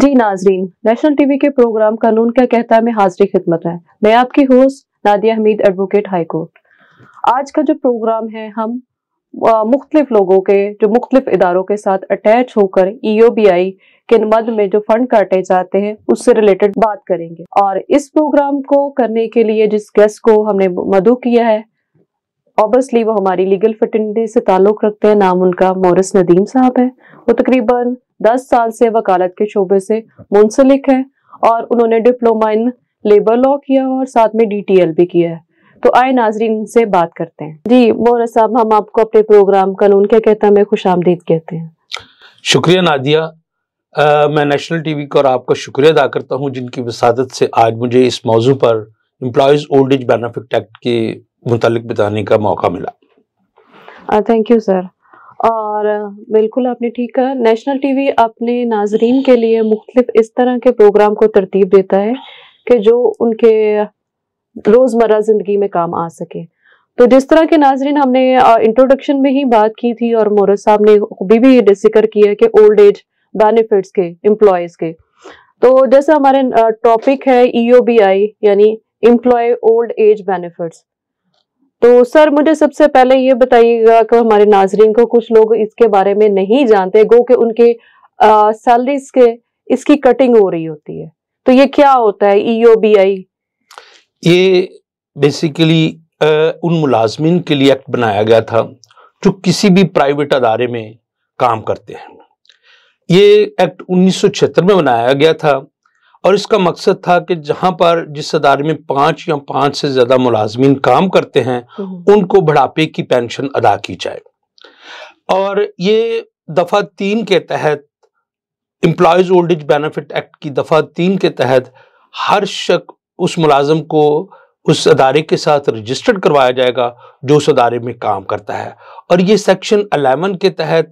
जी नाजरीन national TV के programme कानून क्या कहता है में हाजिर खिदमत है मैं आपकी host Nadia Hamid advocate high court आज का जो प्रोग्राम है हम मुख्तलिफ लोगों के जो मुख्तलिफ इदारों के साथ अटैच होकर ई ओ बी आई के मद में जो फंड काटे जाते हैं उससे रिलेटेड बात करेंगे और इस प्रोग्राम को करने के लिए जिस गेस्ट को हमने मधु किया है ऑब्वियसली वो हमारी लीगल फर्टिनिटी से ताल्लुक़ रखते हैं नाम उनका मोरिस नदीम साहब है वो तकरीबन दस साल से वकालत के शोबे से मुंसलिक है और उन्होंने डिप्लोमा इन लेबर लॉ किया और साथ में डीटीएल भी किया है तो आए नाजरीन से बात करते हैं जी मोहर साहब हम आपको अपने प्रोग्राम कानून क्या कहता है खुश आमदीद कहते हैं शुक्रिया नादिया आ, मैं नेशनल टीवी का और आपका शुक्रिया अदा करता हूँ जिनकी वसादत से आज मुझे इस मौजू पर employees old age benefit act के मुतल बताने का मौका मिला थैंक यू सर और बिल्कुल आपने ठीक कहा नेशनल टीवी अपने नाजरीन के लिए मुख्तलिफ इस तरह के प्रोग्राम को तरतीब देता है कि जो उनके रोज़मर्रा ज़िंदगी में काम आ सके तो जिस तरह के नाजरीन हमने इंट्रोडक्शन में ही बात की थी और मोर साहब ने भी भी जिक्र किया कि ओल्ड एज बेनिफिट्स के एम्प्लॉयज़ के तो जैसे हमारे टॉपिक है ई e यानी एम्प्लॉय ओल्ड एज बेनिफिट्स तो सर मुझे सबसे पहले ये बताइएगा कि हमारे नाजरीन को कुछ लोग इसके बारे में नहीं जानते गो कि उनके सैलरीज के इसकी कटिंग हो रही होती है तो ये क्या होता है ई e ये बेसिकली उन मुलाजमीन के लिए एक्ट बनाया गया था जो किसी भी प्राइवेट अदारे में काम करते हैं ये एक्ट 1976 में बनाया गया था और इसका मकसद था कि जहाँ पर जिस अदारे में पाँच या पाँच से ज़्यादा मुलाजमीन काम करते हैं हम्म। उनको बढ़ापे की पेंशन अदा की जाए और ये दफ़ा तीन के तहत employees old age benefit act की दफ़ा तीन के तहत हर शक उस मुलाजम को उस अदारे के साथ रजिस्टर्ड करवाया जाएगा जो उस अदारे में काम करता है और ये सेक्शन अलेवन के तहत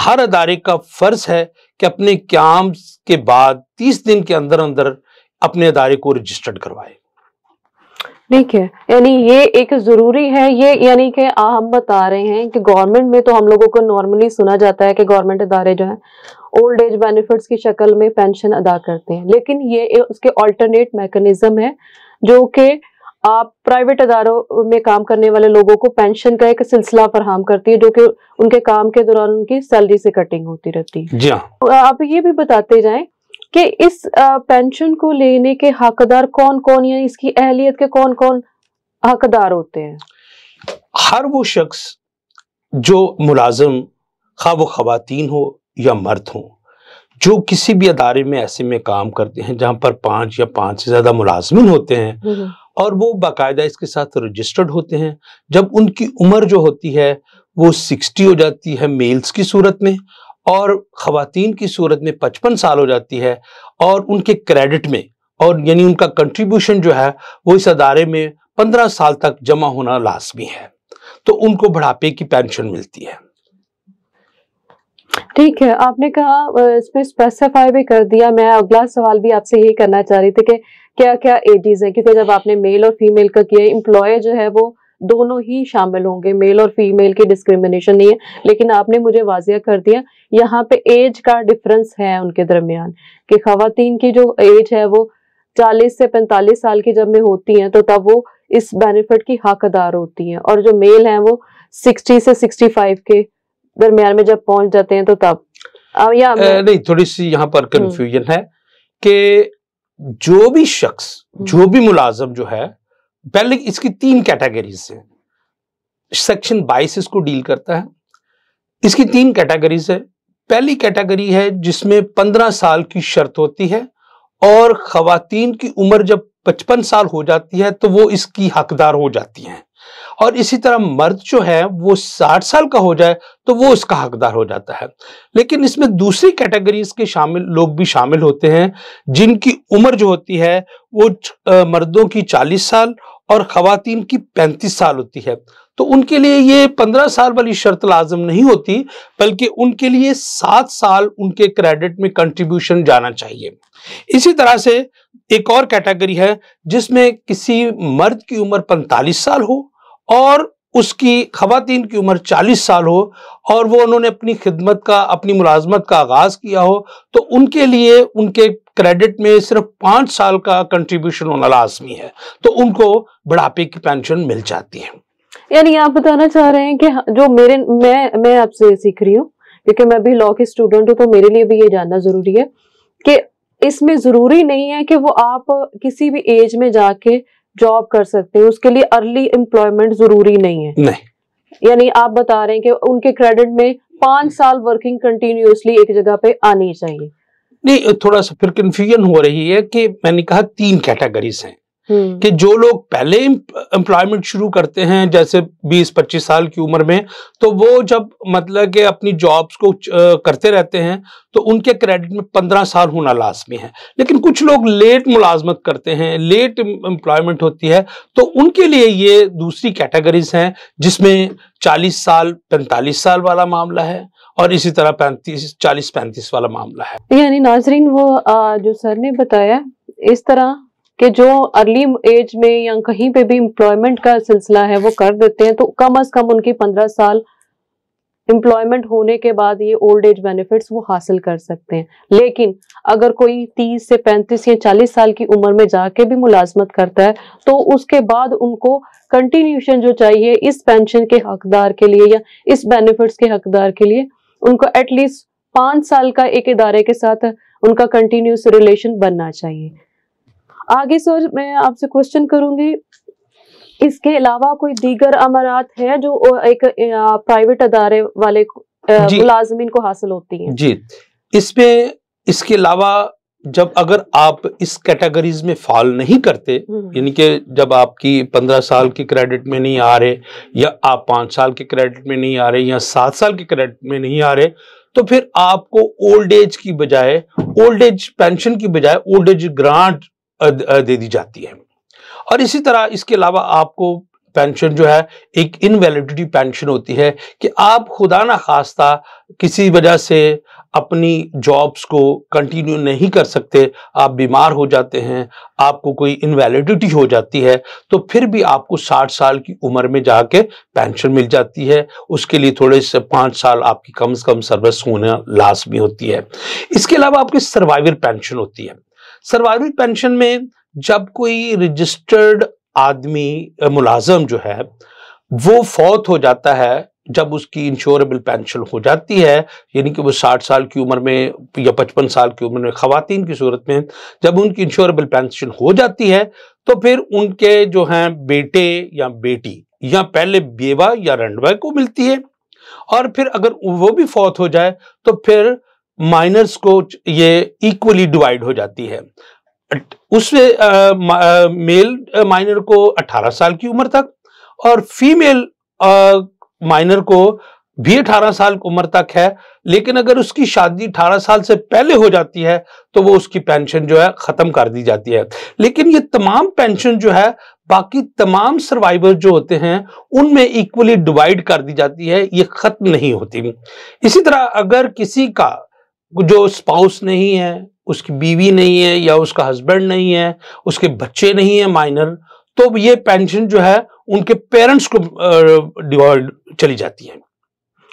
हर अदारे का फ़र्ज है कि अपने क्याम के बाद तीस दिन के अंदर अंदर अपने अदारे को रजिस्टर्ड करवाए ठीक है यानी ये एक ज़रूरी है ये यानी कि हम बता रहे हैं कि गवर्नमेंट में तो हम लोगों को नॉर्मली सुना जाता है कि गवर्नमेंट अदारे जो है ओल्ड एज बेनिफिट्स की शक्ल में पेंशन अदा करते हैं लेकिन ये उसके अल्टरनेट मैकेनिज्म है जो कि आप प्राइवेट अदारों में काम करने वाले लोगों को पेंशन का एक सिलसिला फरहम करती है जो कि उनके काम के दौरान उनकी सैलरी से कटिंग होती रहती है जी हाँ। तो आप ये भी बताते जाएं कि इस पेंशन को लेने के हकदार कौन कौन या इसकी अहलियत के कौन कौन हकदार होते हैं हर वो शख्स जो मुलाजम खा वो खातन हो या मर्द हो जो किसी भी अदारे में ऐसे में काम करते हैं जहाँ पर पांच या पांच से ज़्यादा मुलाजमिन होते हैं हम्म। और वो बाकायदा इसके साथ रजिस्टर्ड होते हैं जब उनकी उम्र जो होती है वो सिक्सटी हो जाती है मेल्स की सूरत में और ख़वान की सूरत में पचपन साल हो जाती है और उनके क्रेडिट में और यानी उनका कंट्रीब्यूशन जो है वो इस अदारे में पंद्रह साल तक जमा होना लाजमी है तो उनको बढ़ापे की पेंशन मिलती है ठीक है आपने कहा इसमें स्पेसिफाई भी कर दिया मैं अगला सवाल भी आपसे यही करना चाह रही थी कि क्या क्या एजेस हैं क्योंकि जब आपने मेल और फीमेल का किया इम्प्लॉय जो है वो दोनों ही शामिल होंगे मेल और फीमेल की डिस्क्रिमिनेशन नहीं है लेकिन आपने मुझे वाजिया कर दिया यहाँ पे एज का डिफरेंस है उनके दरमियान कि खातन की जो एज है वो 40 से 45 साल की जब में होती हैं तो तब वो इस बेनिफिट की हकदार होती हैं और जो मेल हैं वो 60 से 65 के दरमियान में जब पहुंच जाते हैं तो तब या नहीं थोड़ी सी यहाँ पर कंफ्यूजन हम्म। है कि जो भी शख्स हम्म। जो भी मुलाजम जो है पहले इसकी तीन कैटेगरीज है सेक्शन बाईस इसको डील करता है इसकी तीन कैटेगरीज है पहली कैटेगरी है जिसमें पंद्रह साल की शर्त होती है और खातन की उम्र जब पचपन साल हो जाती है तो वो इसकी हकदार हो जाती हैं और इसी तरह मर्द जो है वो साठ साल का हो जाए तो वो इसका हकदार हो जाता है लेकिन इसमें दूसरी कैटेगरीज के शामिल लोग भी शामिल होते हैं जिनकी उम्र जो होती है वो मर्दों की चालीस साल और खातन की पैंतीस साल होती है तो उनके लिए ये पंद्रह साल वाली शर्त लाजम नहीं होती बल्कि उनके लिए सात साल उनके क्रेडिट में कंट्रीब्यूशन जाना चाहिए इसी तरह से एक और कैटेगरी है जिसमें किसी मर्द की उम्र पैंतालीस साल हो और उसकी खातन की उम्र 40 साल हो और वो उन्होंने अपनी खिदमत का अपनी मुलाजमत का आगाज़ किया हो तो उनके लिए उनके क्रेडिट में सिर्फ पांच साल का कंट्रीब्यूशन होना लाजमी है तो उनको बुढ़ापे की पेंशन मिल जाती है यानी आप बताना चाह रहे हैं कि जो मेरे मैं मैं आपसे सीख रही हूँ क्योंकि मैं भी लॉ की स्टूडेंट हूँ तो मेरे लिए भी ये जानना ज़रूरी है कि इसमें ज़रूरी नहीं है कि वो आप किसी भी एज में जाके जॉब कर सकते हैं उसके लिए अर्ली एम्प्लॉयमेंट जरूरी नहीं है नहीं यानी आप बता रहे हैं कि उनके क्रेडिट में पांच साल वर्किंग कंटिन्यूसली एक जगह पे आनी चाहिए नहीं थोड़ा सा फिर कंफ्यूजन हो रही है कि मैंने कहा तीन कैटेगरीज हैं हम्म। कि जो लोग पहले एम्प्लॉयमेंट शुरू करते हैं जैसे 20-25 साल की उम्र में तो वो जब मतलब कि अपनी जॉब्स को करते रहते हैं तो उनके क्रेडिट में 15 साल होना लाजमी है लेकिन कुछ लोग लेट मुलाजमत करते हैं लेट एम्प्लॉयमेंट होती है तो उनके लिए ये दूसरी कैटेगरीज हैं जिसमें 40 साल 45 साल वाला मामला है और इसी तरह पैंतीस चालीस पैंतीस वाला मामला है यानी नाजरीन वो आ, जो सर ने बताया इस तरह कि जो अर्ली एज में या कहीं पे भी एम्प्लॉयमेंट का सिलसिला है वो कर देते हैं तो कम अज कम उनकी पंद्रह साल एम्प्लॉयमेंट होने के बाद ये ओल्ड एज बेनिफिट्स वो हासिल कर सकते हैं लेकिन अगर कोई तीस से पैंतीस या चालीस साल की उम्र में जाके भी मुलाजमत करता है तो उसके बाद उनको कंटिन्यूशन जो चाहिए इस पेंशन के हकदार के लिए या इस बेनिफिट्स के हकदार के लिए उनको एटलीस्ट पाँच साल का एक इदारे के साथ उनका कंटिन्यूस रिलेशन बनना चाहिए आगे सर मैं आपसे क्वेश्चन करूंगी इसके अलावा कोई दीगर अमारात है जो एक प्राइवेट अदारे वाले मुलाजमीन को हासिल होती है जी इसमें इसके अलावा जब अगर आप इस कैटेगरीज में फॉल नहीं करते हम्म। यानी कि जब आपकी पंद्रह साल के क्रेडिट में नहीं आ रहे या आप पाँच साल के क्रेडिट में नहीं आ रहे या सात साल के क्रेडिट में नहीं आ रहे तो फिर आपको ओल्ड एज की बजाय ओल्ड एज पेंशन की बजाय ओल्ड एज ग्रांट दे दी जाती है और इसी तरह इसके अलावा आपको पेंशन जो है एक इनवैलिडिटी पेंशन होती है कि आप खुदा ना खास्ता किसी वजह से अपनी जॉब्स को कंटिन्यू नहीं कर सकते आप बीमार हो जाते हैं आपको कोई इनवैलिडिटी हो जाती है तो फिर भी आपको 60 साल की उम्र में जाके पेंशन मिल जाती है उसके लिए थोड़े से पाँच साल आपकी कम से कम सर्विस होना लाजमी होती है इसके अलावा आपकी सर्वाइवल पेंशन होती है सर्वाइवल पेंशन में जब कोई रजिस्टर्ड आदमी मुलाजम जो है वो फौत हो जाता है जब उसकी इंश्योरेबल पेंशन हो जाती है यानी कि वो साठ साल की उम्र में या पचपन साल की उम्र में खातन की सूरत में जब उनकी इंश्योरेबल पेंशन हो जाती है तो फिर उनके जो हैं बेटे या बेटी या पहले बेवा या रंडवा को मिलती है और फिर अगर वो भी फौत हो जाए तो फिर माइनर्स को ये इक्वली डिवाइड हो जाती है उस मेल माइनर को 18 साल की उम्र तक और फीमेल माइनर को भी 18 साल की उम्र तक है लेकिन अगर उसकी शादी 18 साल से पहले हो जाती है तो वो उसकी पेंशन जो है खत्म कर दी जाती है लेकिन ये तमाम पेंशन जो है बाकी तमाम सर्वाइवर जो होते हैं उनमें इक्वली डिवाइड कर दी जाती है ये खत्म नहीं होती इसी तरह अगर किसी का जो स्पाउस नहीं है उसकी बीवी नहीं है या उसका हस्बैंड नहीं है उसके बच्चे नहीं है माइनर तो ये पेंशन जो है उनके पेरेंट्स को डिवॉल्व चली जाती है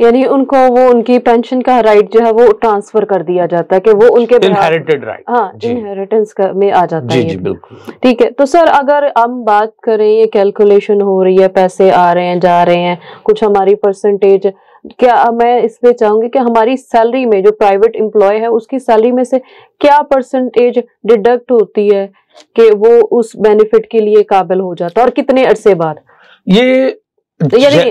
यानी उनको वो उनकी पेंशन का राइट जो है वो ट्रांसफर कर दिया जाता है कि वो उनके इनहेरिटेड राइट हाँ इनहेरिटेंस में आ जाता जी, है जी बिल्कुल ठीक है तो सर अगर हम बात करें ये कैलकुलेशन हो रही है पैसे आ रहे हैं जा रहे हैं कुछ हमारी परसेंटेज क्या मैं इसमें चाहूंगी कि हमारी सैलरी में जो प्राइवेट एम्प्लॉय है उसकी सैलरी में से क्या परसेंटेज डिडक्ट होती है कि वो उस बेनिफिट के लिए काबिल हो जाता और कितने अरसे बाद ये यानी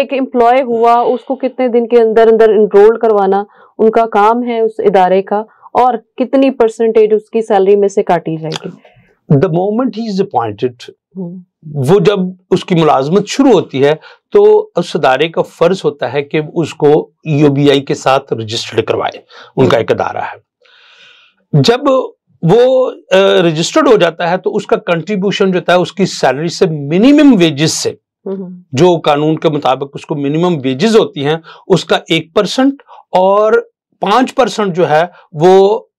एक एम्प्लॉय हुआ उसको कितने दिन के अंदर अंदर इनरोल करवाना उनका काम है उस इदारे का और कितनी परसेंटेज उसकी सैलरी में से काटी जाएगी the moment he is appointed वो जब उसकी मुलाजमत शुरू होती है तो उस अदारे का फर्ज होता है कि उसको आई के साथ रजिस्टर्ड करवाए उनका एक अदारा है जब वो रजिस्टर्ड हो जाता है तो उसका कंट्रीब्यूशन जो है उसकी सैलरी से मिनिमम वेजेस से हम्म। जो कानून के मुताबिक उसको मिनिमम वेजेस होती हैं उसका एक परसेंट और पांच परसेंट जो है वो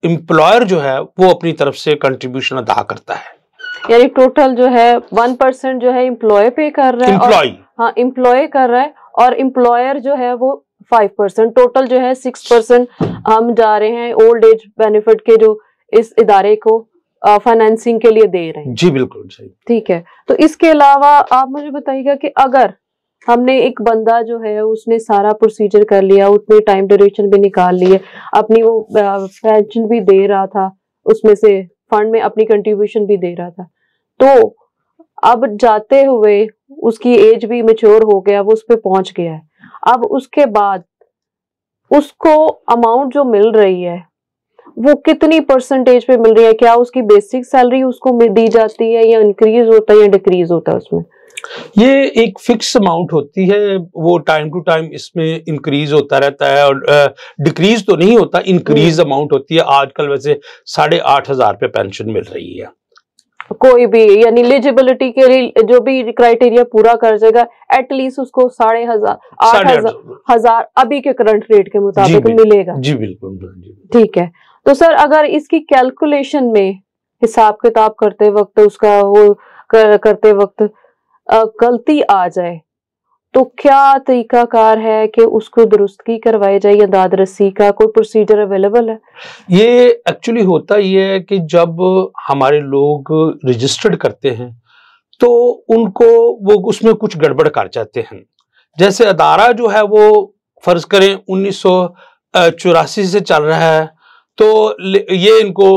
एम्प्लॉयर जो है वो अपनी तरफ से कंट्रीब्यूशन अदा करता है यानी टोटल जो है वन परसेंट जो है इम्प्लॉय पे कर रहा है employee. और, हाँ इम्प्लॉय कर रहा है और इम्प्लॉयर हाँ, जो है वो फाइव परसेंट टोटल जो है सिक्स परसेंट हम जा रहे हैं ओल्ड एज बेनिफिट के जो इस इदारे को फाइनेंसिंग के लिए दे रहे हैं जी बिल्कुल सही ठीक है तो इसके अलावा आप मुझे बताइएगा कि अगर हमने एक बंदा जो है उसने सारा प्रोसीजर कर लिया उतने टाइम ड्यूरेशन भी निकाल लिए अपनी वो पेंशन भी दे रहा था उसमें से फंड में अपनी कंट्रीब्यूशन भी दे रहा था तो अब जाते हुए उसकी एज भी मेच्योर हो गया वो उस पर पहुंच गया है अब उसके बाद उसको अमाउंट जो मिल रही है वो कितनी परसेंटेज पे मिल रही है क्या उसकी बेसिक सैलरी उसको दी जाती है या इंक्रीज होता है या डिक्रीज होता है उसमें ये एक फिक्स अमाउंट होती है वो टाइम टू टाइम इसमें इंक्रीज होता रहता है और डिक्रीज तो नहीं होता इंक्रीज हम्म। अमाउंट होती है आजकल वैसे साढ़े आठ हजार पे पेंशन मिल रही है कोई भी यानी एलिजिबिलिटी के लिए जो भी क्राइटेरिया पूरा कर जाएगा एटलीस्ट उसको साढ़े हजार आठ हजार हजार अभी के करंट रेट के मुताबिक मिलेगा जी बिल्कुल हाँ ठीक है तो सर अगर इसकी कैलकुलेशन में हिसाब किताब करते वक्त उसका वो कर, करते वक्त गलती आ जाए तो क्या तरीकाकार है कि उसको दुरुस्तगी करवाई जाए या दाद रसी का कोई प्रोसीजर अवेलेबल है ये एक्चुअली होता ये है कि जब हमारे लोग रजिस्टर्ड करते हैं तो उनको वो उसमें कुछ गड़बड़ कर जाते हैं जैसे अदारा जो है वो फर्ज करें उन्नीस से चल रहा है तो ये इनको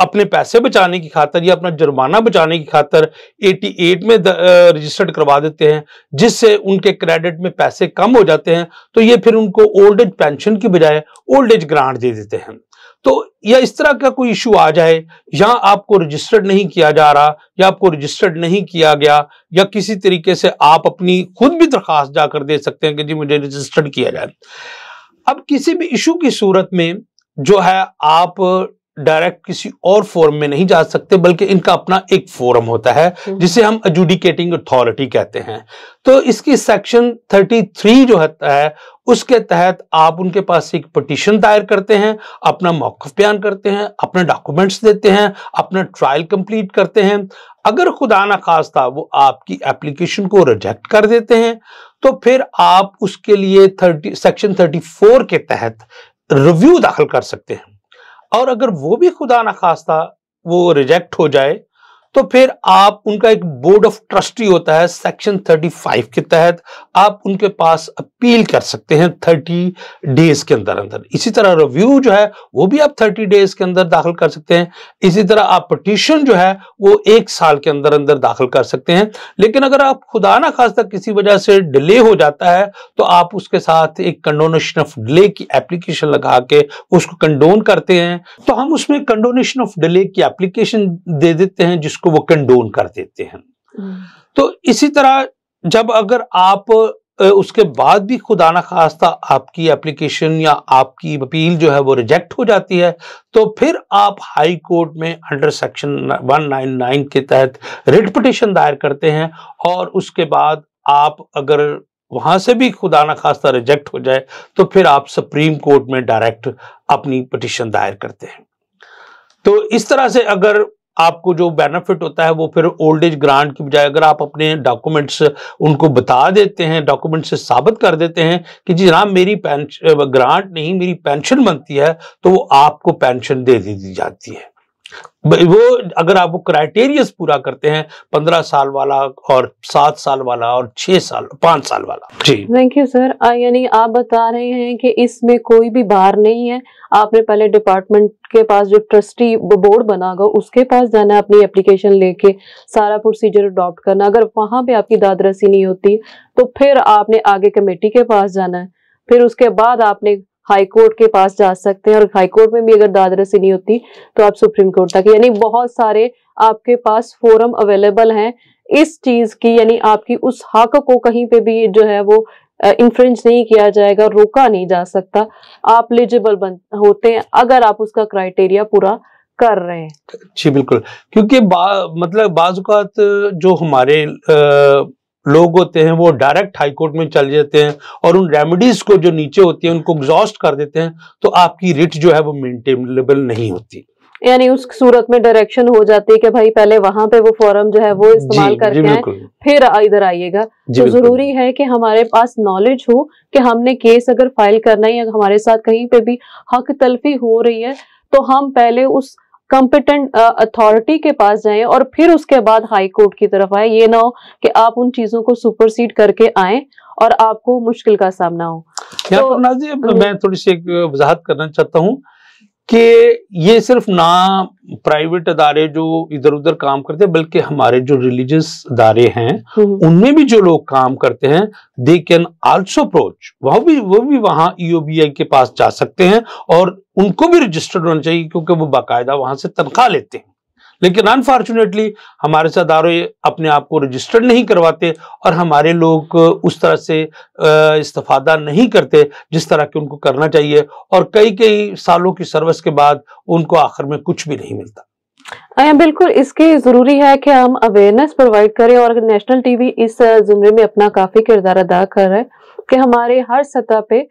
अपने पैसे बचाने की खातर या अपना जुर्माना बचाने की खातर 88 में रजिस्टर्ड करवा देते हैं जिससे उनके क्रेडिट में पैसे कम हो जाते हैं तो ये फिर उनको ओल्ड एज पेंशन की बजाय ओल्ड एज ग्रांट दे देते हैं तो या इस तरह का कोई इशू आ जाए या आपको रजिस्टर्ड नहीं किया जा रहा या आपको रजिस्टर्ड नहीं किया गया या किसी तरीके से आप अपनी खुद भी दरख्वास्त जाकर दे सकते हैं कि जी मुझे रजिस्टर्ड किया जाए अब किसी भी इशू की सूरत में जो है आप डायरेक्ट किसी और फोरम में नहीं जा सकते बल्कि इनका अपना एक फोरम होता है हम्म। जिसे हम एजुडिकेटिंग अथॉरिटी कहते हैं तो इसकी सेक्शन 33 जो है उसके तहत आप उनके पास एक पटिशन दायर करते हैं अपना मौकफ बयान करते हैं अपने डॉक्यूमेंट्स देते हैं अपना ट्रायल कंप्लीट करते हैं अगर खुदा ना खास्ता वो आपकी एप्लीकेशन को रिजेक्ट कर देते हैं तो फिर आप उसके लिए थर्टी सेक्शन थर्टी फोर के तहत रिव्यू दाखिल कर सकते हैं और अगर वो भी खुदा न खास्ता वो रिजेक्ट हो जाए तो फिर आप उनका एक बोर्ड ऑफ ट्रस्टी होता है सेक्शन 35 के तहत आप उनके पास अपील कर सकते हैं 30 डेज के अंदर अंदर इसी तरह रिव्यू जो है वो भी आप 30 डेज के अंदर दाखिल कर सकते हैं इसी तरह आप पटिशन जो है वो एक साल के अंदर अंदर दाखिल कर सकते हैं लेकिन अगर आप खुदा ना खासा किसी वजह से डिले हो जाता है तो आप उसके साथ एक कंडोनेशन ऑफ डिले की एप्लीकेशन लगा के उसको कंडोन करते हैं तो हम उसमें कंडोनेशन ऑफ डिले की एप्लीकेशन दे देते हैं जिस उसको वो कंडोन कर देते हैं हम्म। तो इसी तरह जब अगर आप उसके बाद भी खुदा ना खास्ता आपकी एप्लीकेशन या आपकी अपील जो है वो रिजेक्ट हो जाती है तो फिर आप हाई कोर्ट में अंडर सेक्शन 199 के तहत रिट पटिशन दायर करते हैं और उसके बाद आप अगर वहां से भी खुदा न खास्ता रिजेक्ट हो जाए तो फिर आप सुप्रीम कोर्ट में डायरेक्ट अपनी पटिशन दायर करते हैं तो इस तरह से अगर आपको जो बेनिफिट होता है वो फिर ओल्ड एज ग्रांट की बजाय अगर आप अपने डॉक्यूमेंट्स उनको बता देते हैं डॉक्यूमेंट से साबित कर देते हैं कि जी जनाब हाँ, मेरी ग्रांट नहीं मेरी पेंशन बनती है तो वो आपको पेंशन दे दी जाती है वो अगर आप वो क्राइटेरियस पूरा करते हैं पंद्रह साल वाला और सात साल वाला और छह साल पांच साल वाला जी थैंक यू सर यानी आप बता रहे हैं कि इसमें कोई भी बार नहीं है आपने पहले डिपार्टमेंट के पास जो ट्रस्टी बोर्ड बना होगा उसके पास जाना है अपनी एप्लीकेशन लेके सारा प्रोसीजर अडॉप्ट करना अगर वहां पर आपकी दादरसी नहीं होती तो फिर आपने आगे कमेटी के पास जाना है फिर उसके बाद आपने कोर्ट के पास जा सकते हैं और कोर्ट में भी अगर दादरसी नहीं होती तो आप सुप्रीम कोर्ट तक यानी बहुत सारे आपके पास फोरम अवेलेबल हैं इस चीज की यानी आपकी उस हक को कहीं पे भी जो है वो इन्फ्रेंस नहीं किया जाएगा रोका नहीं जा सकता आप एलिजिबल बन होते हैं अगर आप उसका क्राइटेरिया पूरा कर रहे हैं जी बिल्कुल क्योंकि बा, मतलब बाजुकात जो हमारे आ, लोग होते हैं वो डायरेक्ट हाईकोर्ट में चले जाते हैं और उन रेमेडीज को जो नीचे होती है उनको एग्जॉस्ट कर देते हैं तो आपकी रिट जो है वो मेंटेनेबल नहीं होती यानी उस सूरत में डायरेक्शन हो जाती है कि भाई पहले वहां पे वो फॉरम जो है वो इस्तेमाल करके आए फिर इधर आइएगा तो जरूरी है कि हमारे पास नॉलेज हो कि हमने केस अगर फाइल करना है या हमारे साथ कहीं पे भी हक तलफी हो रही है तो हम पहले उस कंपिटेंट अथॉरिटी uh, के पास जाएं और फिर उसके बाद हाई कोर्ट की तरफ आए ये ना हो कि आप उन चीजों को सुपरसीड करके आए और आपको मुश्किल का सामना हो तो, जी हम्म। मैं थोड़ी सी वजाहत करना चाहता हूँ कि ये सिर्फ ना प्राइवेट अदारे जो इधर उधर काम करते हैं बल्कि हमारे जो रिलीजियस अदारे हैं हम्म। उनमें भी जो लोग काम करते हैं दे कैन आल्सो अप्रोच वह भी वो भी वहाँ ईओबीआई e के पास जा सकते हैं और उनको भी रजिस्टर्ड होना चाहिए क्योंकि वो बाकायदा वहाँ से तनख्वाह लेते हैं लेकिन अनफॉर्चुनेटली हमारे साथ आर अपने आप को रजिस्टर्ड नहीं करवाते और हमारे लोग उस तरह से इस्तफादा नहीं करते जिस तरह के उनको करना चाहिए और कई कई सालों की सर्विस के बाद उनको आखिर में कुछ भी नहीं मिलता बिल्कुल इसकी जरूरी है कि हम अवेयरनेस प्रोवाइड करें और नेशनल टीवी इस जुमरे में अपना काफी किरदार अदा कर रहा है कि हमारे हर सतह पे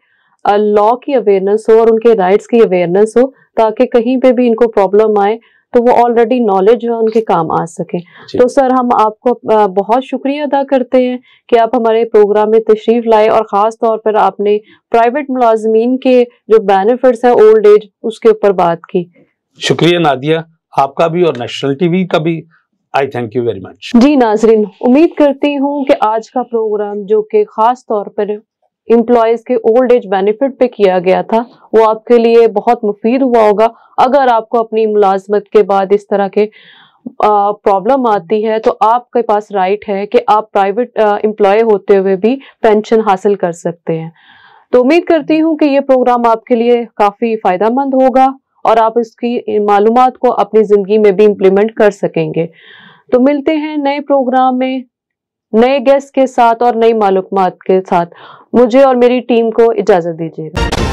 लॉ की अवेयरनेस हो और उनके राइट्स की अवेयरनेस हो ताकि कहीं पे भी इनको प्रॉब्लम आए तो वो ऑलरेडी नॉलेज है उनके काम आ सके तो सर हम आपको बहुत शुक्रिया अदा करते हैं कि आप हमारे प्रोग्राम में तशरीफ लाए और ख़ास तौर पर आपने प्राइवेट मुलाजमीन के जो बेनिफिट्स हैं ओल्ड एज उसके ऊपर बात की शुक्रिया नादिया आपका भी और नेशनल टीवी का भी आई थैंक यू वेरी मच जी नाजरीन उम्मीद करती हूँ कि आज का प्रोग्राम जो कि खास तौर पर इम्प्लॉयज़ के ओल्ड एज बेनिफिट पे किया गया था वो आपके लिए बहुत मुफीद हुआ होगा अगर आपको अपनी मुलाजमत के बाद इस तरह के प्रॉब्लम आती है तो आपके पास राइट है कि आप प्राइवेट एम्प्लॉय होते हुए भी पेंशन हासिल कर सकते हैं तो उम्मीद करती हूँ कि ये प्रोग्राम आपके लिए काफ़ी फ़ायदा मंद होगा और आप इसकी मालूम को अपनी ज़िंदगी में भी इम्प्लीमेंट कर सकेंगे तो मिलते हैं नए प्रोग्राम में नए गेस्ट के साथ और नई मालूम के साथ मुझे और मेरी टीम को इजाज़त दीजिएगा